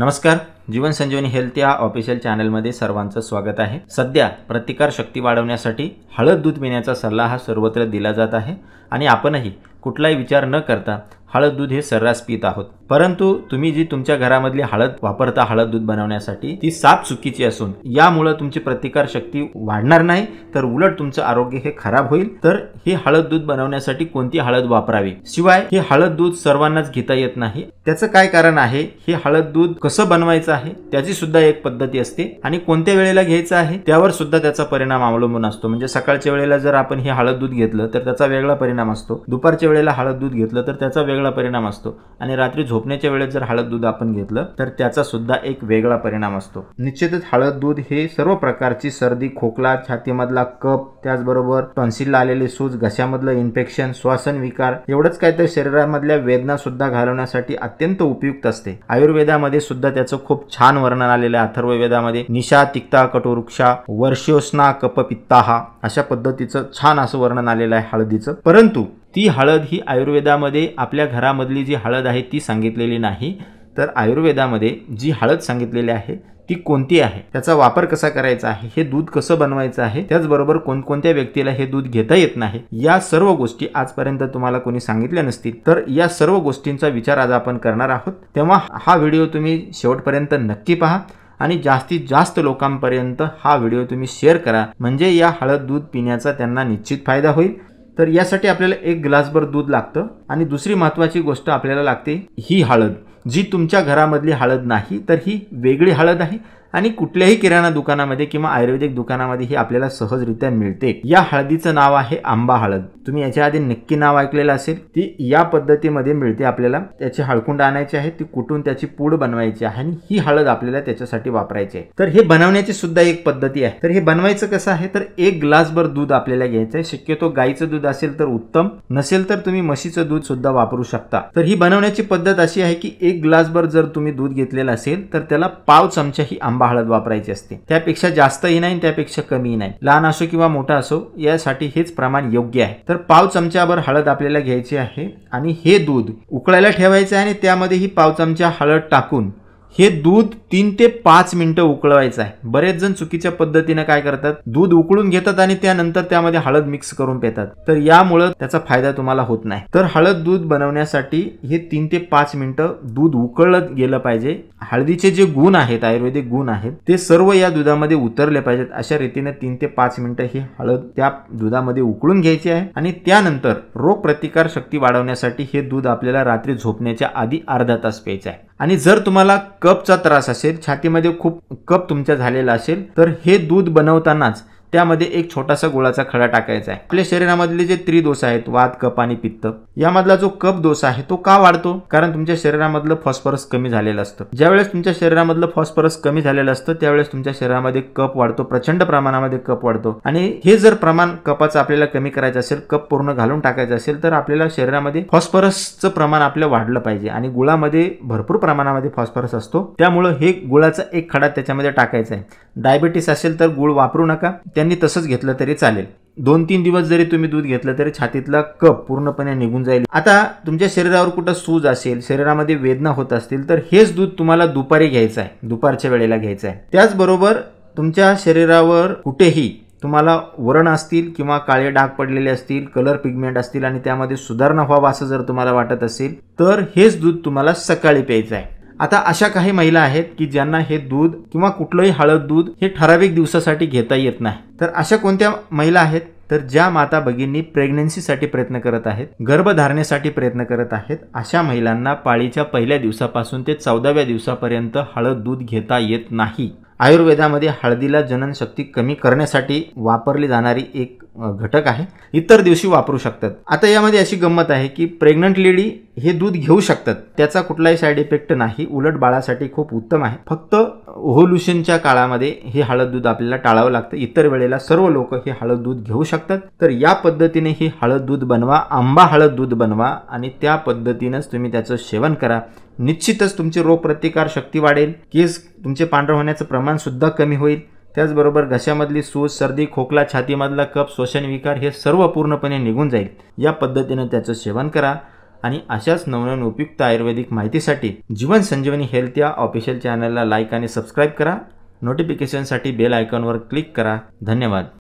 नमस्कार जीवन संजीवनी हेल्थ या ऑफिशियल चॅनलमध्ये सर्वांचं स्वागत आहे सध्या प्रतिकार शक्ती वाढवण्यासाठी हळद दूध पिण्याचा सल्ला हा सर्वत्र दिला जात आहे आणि आपणही कुठलाही विचार न करता हळद दूध हे सर्रास पित आहोत परंतु तुम्ही जी तुमच्या घरामधली हळद वापरता हळद दूध बनवण्यासाठी ती साप चुकीची असून यामुळे तुमची प्रतिकार शक्ती वाढणार नाही तर उलट तुमचं आरोग्य हे खराब होईल तर हे हळद दूध बनवण्यासाठी कोणती हळद वापरावी शिवाय हे हळद दूध सर्वांनाच घेता येत नाही त्याचं काय कारण आहे हे हळद दूध कसं बनवायचं आहे त्याची सुद्धा एक पद्धती असते आणि कोणत्या वेळेला घ्यायचं आहे त्यावर सुद्धा त्याचा परिणाम अवलंबून असतो म्हणजे सकाळच्या वेळेला जर आपण हे हळद दूध घेतलं तर त्याचा वेगळा परिणाम असतो दुपारच्या वेळेला हळद दूध घेतलं तर त्याचा वेगळा वेगळा परिणाम असतो आणि रात्री झोपण्याच्या वेळेत जर हळद दूध आपण घेतलं तर त्याचा सुद्धा एक वेगळा परिणाम असतो निश्चितच हळद दूध हे सर्व प्रकारची सर्दी खोकला छातीमधला कप त्याचबरोबर टॉन्सिलला आलेले सूज घशामधलं इन्फेक्शन श्वासन विकार एवढंच काय तर शरीरामधल्या वेदना सुद्धा घालवण्यासाठी अत्यंत उपयुक्त असते आयुर्वेदामध्ये सुद्धा त्याचं खूप छान वर्णन आलेलं आहे अथर्ववेदामध्ये निशा तिक्ता कटोवृक्षा वर्षोस्ना कप हा अशा पद्धतीचं छान असं वर्णन आलेलं आहे हळदीचं परंतु ती हळद ही आयुर्वेदामध्ये आपल्या घरामधली जी हळद आहे ती सांगितलेली नाही तर आयुर्वेदामध्ये जी हळद सांगितलेली आहे ती कोणती आहे त्याचा वापर कसा करायचा आहे हे दूध कसं बनवायचं आहे त्याचबरोबर कोणकोणत्या व्यक्तीला हे दूध घेता येत नाही या सर्व गोष्टी आजपर्यंत तुम्हाला कोणी सांगितल्या नसतील तर या सर्व गोष्टींचा विचार आज आपण करणार आहोत तेव्हा हा व्हिडिओ तुम्ही शेवटपर्यंत नक्की पहा आणि जास्तीत जास्त लोकांपर्यंत हा व्हिडिओ तुम्ही शेअर करा म्हणजे या हळद दूध पिण्याचा त्यांना निश्चित फायदा होईल तर यासाठी आपल्याला एक ग्लासभर दूध लागतं आणि दुसरी महत्वाची गोष्ट आपल्याला लागते ही हळद जी तुमच्या घरामधली हळद नाही तर ही वेगळी हळद आहे आणि कुठल्याही किराणा दुकानामध्ये किंवा आयुर्वेदिक दुकानामध्ये ही आपल्याला सहजरित्या मिळते या हळदीचं नाव आहे आंबा हळद तुम्ही याच्या आधी नक्की नाव ऐकलेलं असेल ती या पद्धतीमध्ये मिळते आपल्याला त्याची हळकुंड आणायची आहे ती कुठून त्याची पूड बनवायची आहे आणि ही हळद आपल्याला त्याच्यासाठी वापरायची आहे तर हे बनवण्याची सुद्धा एक पद्धती आहे तर हे बनवायचं कसं आहे तर एक ग्लासभर दूध आपल्याला घ्यायचं आहे शक्यतो गाईचं दूध असेल तर उत्तम नसेल तर तुम्ही म्हशीचं दूध सुद्धा वापरू शकता तर ही बनवण्याची पद्धत अशी आहे की एक ग्लासभर जर तुम्ही दूध घेतलेलं असेल तर त्याला पाव चमचा ही आंबा हळद वापरायची असते त्यापेक्षा जास्तही नाही त्यापेक्षा कमी नाही लहान असो किंवा मोठा असो यासाठी हेच प्रमाण योग्य आहे तर पाव चमच्यावर हळद आपल्याला घ्यायची आहे आणि हे दूध उकळायला ठेवायचं आहे आणि त्यामध्ये ही पाव चमचा हळद टाकून हे दूध तीन ते पाच मिनटं उकळवायचं आहे बरेच जण चुकीच्या पद्धतीनं काय करतात दूध उकळून घेतात आणि त्यानंतर त्यामध्ये हळद मिक्स करून पेतात तर यामुळं त्याचा फायदा तुम्हाला होत नाही तर हळद दूध बनवण्यासाठी हे तीन ते पाच मिनिटं दूध उकळलं गेलं पाहिजे हळदीचे जे गुण आहेत आयुर्वेदिक गुण आहेत ते सर्व या दुधामध्ये उतरले पाहिजेत अशा रीतीने तीन ते पाच मिनिटं ही हळद त्या दुधामध्ये उकळून घ्यायची आहे आणि त्यानंतर रोगप्रतिकार शक्ती वाढवण्यासाठी हे दूध आपल्याला रात्री झोपण्याच्या आधी अर्धा तास प्यायचं आहे आणि जर तुम्हाला कपचा त्रास असेल छातीमध्ये खूप कप तुमच्या झालेला असेल तर हे दूध बनवतानाच त्यामध्ये एक छोटासा गुळाचा खडा टाकायचा आहे आपल्या शरीरामधले जे त्रिदोष आहेत वात कप आणि पित्त यामधला जो कप दोष आहे तो का वाढतो कारण तुमच्या शरीरामधलं फॉस्फरस कमी झालेलं असतं ज्यावेळेस तुमच्या शरीरामधलं फॉस्फरस कमी झालेलं असतं त्यावेळेस तुमच्या शरीरामध्ये कप वाढतो प्रचंड प्रमाणामध्ये कप वाढतो आणि हे जर प्रमाण कपाचं आपल्याला कमी करायचं असेल कप पूर्ण घालून टाकायचं असेल तर आपल्याला शरीरामध्ये फॉस्फरसचं प्रमाण आपलं वाढलं पाहिजे आणि गुळामध्ये भरपूर प्रमाणामध्ये फॉस्फरस असतो त्यामुळं हे गुळाचा एक खडा त्याच्यामध्ये टाकायचा आहे डायबिटीस असेल तर गुळ वापरू नका त्यांनी तसंच घेतलं तरी चालेल दोन तीन दिवस जरी तुम्ही दूध घेतलं तरी छातीतला कप पूर्णपणे निघून जाईल आता तुमच्या शरीरावर कुठं सूज असेल शरीरामध्ये वेदना होत असतील तर हेच दूध तुम्हाला दुपारी घ्यायचं आहे दुपारच्या वेळेला घ्यायचं आहे त्याचबरोबर तुमच्या शरीरावर कुठेही तुम्हाला वरण असतील किंवा काळे डाग पडलेले असतील कलर पिगमेंट असतील आणि त्यामध्ये सुधारणा व्हावा असं जर तुम्हाला वाटत असेल तर हेच दूध तुम्हाला सकाळी प्यायचं आहे आता अशा काही महिला आहेत की ज्यांना हे दूध किंवा कुठलंही हळद दूध हे ठराविक दिवसासाठी घेता येत नाही तर अशा कोणत्या महिला आहेत तर ज्या माता भगिनी प्रेग्नन्सीसाठी प्रयत्न करत आहेत गर्भधारणेसाठी प्रयत्न करत आहेत अशा महिलांना पाळीच्या पहिल्या दिवसापासून ते चौदाव्या दिवसापर्यंत हळद दूध घेता येत नाही आयुर्वेदामध्ये हळदीला जननशक्ती कमी करण्यासाठी वापरली जाणारी एक घटक आहे इतर दिवशी वापरू शकतात आता यामध्ये अशी गंमत आहे की प्रेग्नंट लेडी हे दूध घेऊ शकतात त्याचा कुठलाही साईड इफेक्ट नाही उलट बाळासाठी खूप उत्तम आहे फक्त ओव्होल्युशनच्या काळामध्ये हे हळद दूध आपल्याला टाळावं लागतं इतर वेळेला सर्व लोक हे हळद दूध घेऊ शकतात तर या पद्धतीने हे हळद दूध बनवा आंबा हळद दूध बनवा आणि त्या पद्धतीनंच तुम्ही त्याचं सेवन करा निश्चितच तुमची रोगप्रतिकार शक्ती वाढेल केस तुमचे पांढरं होण्याचं प्रमाणसुद्धा कमी होईल त्याचबरोबर घशामधली सूज सर्दी खोकला छातीमधला कप श्वसन विकार हे सर्व पूर्णपणे निघून जाईल या पद्धतीनं त्याचं सेवन करा आणि अशाच नवनवीन उपयुक्त आयुर्वेदिक माहितीसाठी जीवन संजीवनी हेल्थ या ऑफिशियल चॅनलला लाईक आणि सबस्क्राईब करा नोटिफिकेशनसाठी बेल आयकॉनवर क्लिक करा धन्यवाद